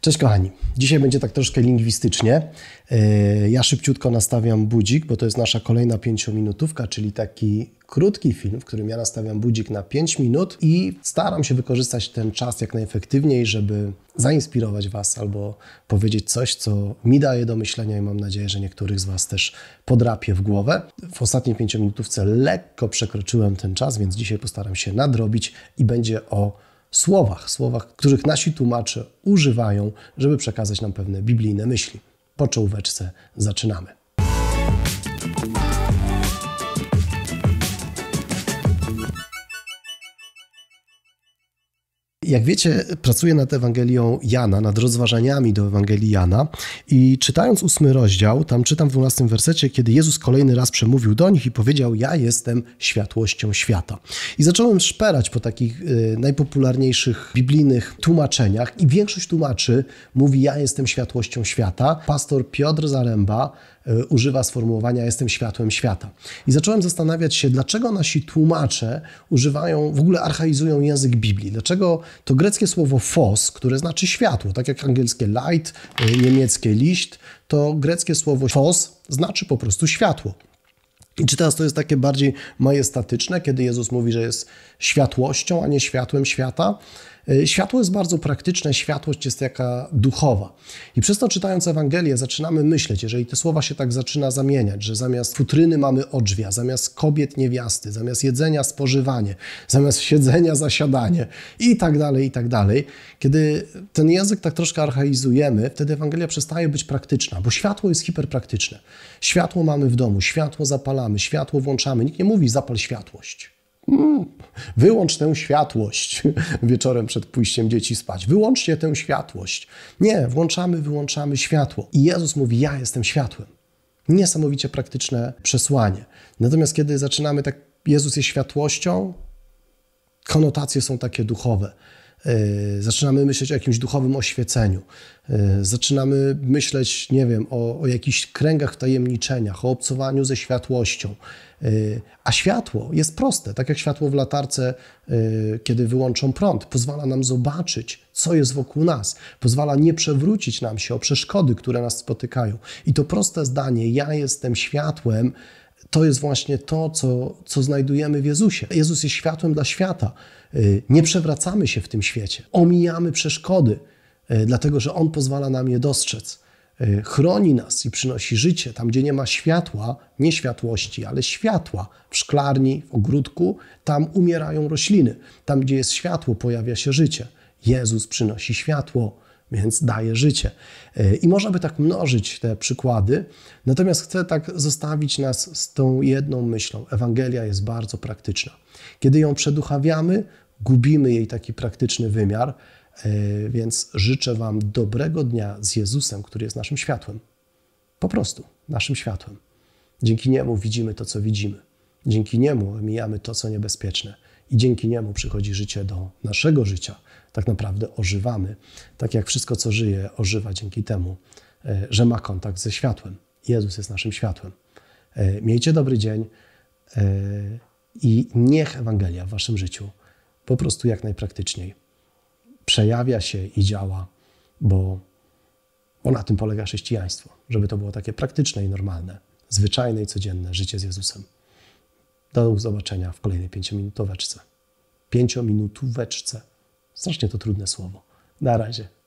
Cześć kochani. Dzisiaj będzie tak troszkę lingwistycznie. E, ja szybciutko nastawiam budzik, bo to jest nasza kolejna pięciominutówka, czyli taki krótki film, w którym ja nastawiam budzik na 5 minut i staram się wykorzystać ten czas jak najefektywniej, żeby zainspirować Was albo powiedzieć coś, co mi daje do myślenia i mam nadzieję, że niektórych z Was też podrapie w głowę. W ostatniej pięciominutówce lekko przekroczyłem ten czas, więc dzisiaj postaram się nadrobić i będzie o słowach, słowach, których nasi tłumacze używają, żeby przekazać nam pewne biblijne myśli. Po czołóweczce zaczynamy. Jak wiecie, pracuję nad Ewangelią Jana, nad rozważaniami do Ewangelii Jana i czytając ósmy rozdział, tam czytam w dwunastym wersecie, kiedy Jezus kolejny raz przemówił do nich i powiedział, ja jestem światłością świata. I zacząłem szperać po takich y, najpopularniejszych biblijnych tłumaczeniach i większość tłumaczy mówi, ja jestem światłością świata. Pastor Piotr Zaręba E, używa sformułowania jestem światłem świata. I zacząłem zastanawiać się, dlaczego nasi tłumacze używają, w ogóle archaizują język Biblii. Dlaczego to greckie słowo fos, które znaczy światło, tak jak angielskie light, e, niemieckie licht, to greckie słowo fos znaczy po prostu światło. I czy teraz to jest takie bardziej majestatyczne, kiedy Jezus mówi, że jest światłością, a nie światłem świata? E, światło jest bardzo praktyczne, światłość jest jaka duchowa. I przez to czytając Ewangelię zaczynamy myśleć, jeżeli te słowa się tak zaczyna zamieniać, że zamiast futryny mamy odrzwia, zamiast kobiet niewiasty, zamiast jedzenia spożywanie, zamiast siedzenia zasiadanie i tak dalej, i tak dalej. Kiedy ten język tak troszkę archaizujemy, wtedy Ewangelia przestaje być praktyczna, bo światło jest hiperpraktyczne. Światło mamy w domu, światło zapalamy, światło włączamy. Nikt nie mówi zapal światłość. Hmm, wyłącz tę światłość wieczorem przed pójściem dzieci spać. Wyłączcie tę światłość. Nie, włączamy, wyłączamy światło. I Jezus mówi: Ja jestem światłem. Niesamowicie praktyczne przesłanie. Natomiast kiedy zaczynamy tak, Jezus jest światłością, konotacje są takie duchowe. E, zaczynamy myśleć o jakimś duchowym oświeceniu, e, zaczynamy myśleć, nie wiem, o, o jakichś kręgach tajemniczeniach, o obcowaniu ze światłością. E, a światło jest proste, tak jak światło w latarce, kiedy wyłączą prąd, pozwala nam zobaczyć, co jest wokół nas, pozwala nie przewrócić nam się o przeszkody, które nas spotykają. I to proste zdanie, ja jestem światłem, to jest właśnie to, co, co znajdujemy w Jezusie. Jezus jest światłem dla świata. Y, nie przewracamy się w tym świecie, omijamy przeszkody, y, dlatego że On pozwala nam je dostrzec. Y, chroni nas i przynosi życie tam, gdzie nie ma światła, nie światłości, ale światła. W szklarni, w ogródku, tam umierają rośliny. Tam, gdzie jest światło, pojawia się życie. Jezus przynosi światło więc daje życie. E, I można by tak mnożyć te przykłady, natomiast chcę tak zostawić nas z tą jedną myślą. Ewangelia jest bardzo praktyczna. Kiedy ją przeduchawiamy, gubimy jej taki praktyczny wymiar, e, więc życzę Wam dobrego dnia z Jezusem, który jest naszym światłem. Po prostu naszym światłem. Dzięki niemu widzimy to, co widzimy. Dzięki niemu mijamy to, co niebezpieczne i dzięki niemu przychodzi życie do naszego życia. Tak naprawdę ożywamy, tak jak wszystko, co żyje, ożywa dzięki temu, e, że ma kontakt ze światłem. Jezus jest naszym światłem. E, miejcie dobry dzień e, i niech Ewangelia w waszym życiu po prostu jak najpraktyczniej przejawia się i działa, bo, bo na tym polega chrześcijaństwo, żeby to było takie praktyczne i normalne, zwyczajne i codzienne życie z Jezusem. Do zobaczenia w kolejnej pięciominutoweczce. Pięciominutóweczce. Strasznie to trudne słowo. Na razie.